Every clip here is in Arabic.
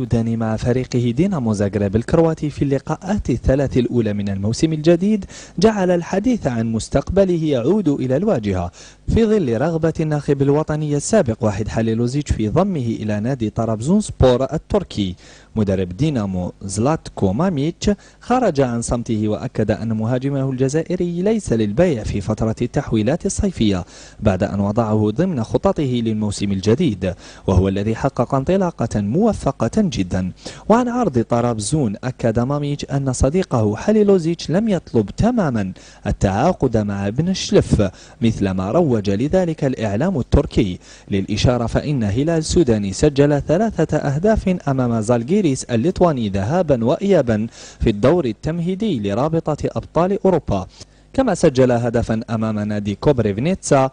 السوداني مع فريقه دينامو زاغريب الكرواتي في اللقاءات الثلاث الأولى من الموسم الجديد جعل الحديث عن مستقبله يعود إلى الواجهة في ظل رغبة الناخب الوطني السابق واحد حليلوزيتش في ضمه إلى نادي طرابزون سبور التركي مدرب دينامو زلاتكو ماميتش خرج عن صمته وأكد أن مهاجمه الجزائري ليس للبيع في فترة التحويلات الصيفية بعد أن وضعه ضمن خططه للموسم الجديد وهو الذي حقق انطلاقة موفقة جدا وعن عرض طرابزون أكد ماميتش أن صديقه حليلوزيتش لم يطلب تماما التعاقد مع ابن الشلف مثلما روج لذلك الإعلام التركي للإشارة فإن هلال سوداني سجل ثلاثة أهداف أمام زالجيري سيريس الليتواني ذهابا وإيابا في الدور التمهيدي لرابطة أبطال أوروبا كما سجل هدفا أمام نادي كوبريفنيتسا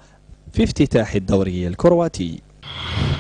في افتتاح الدوري الكرواتي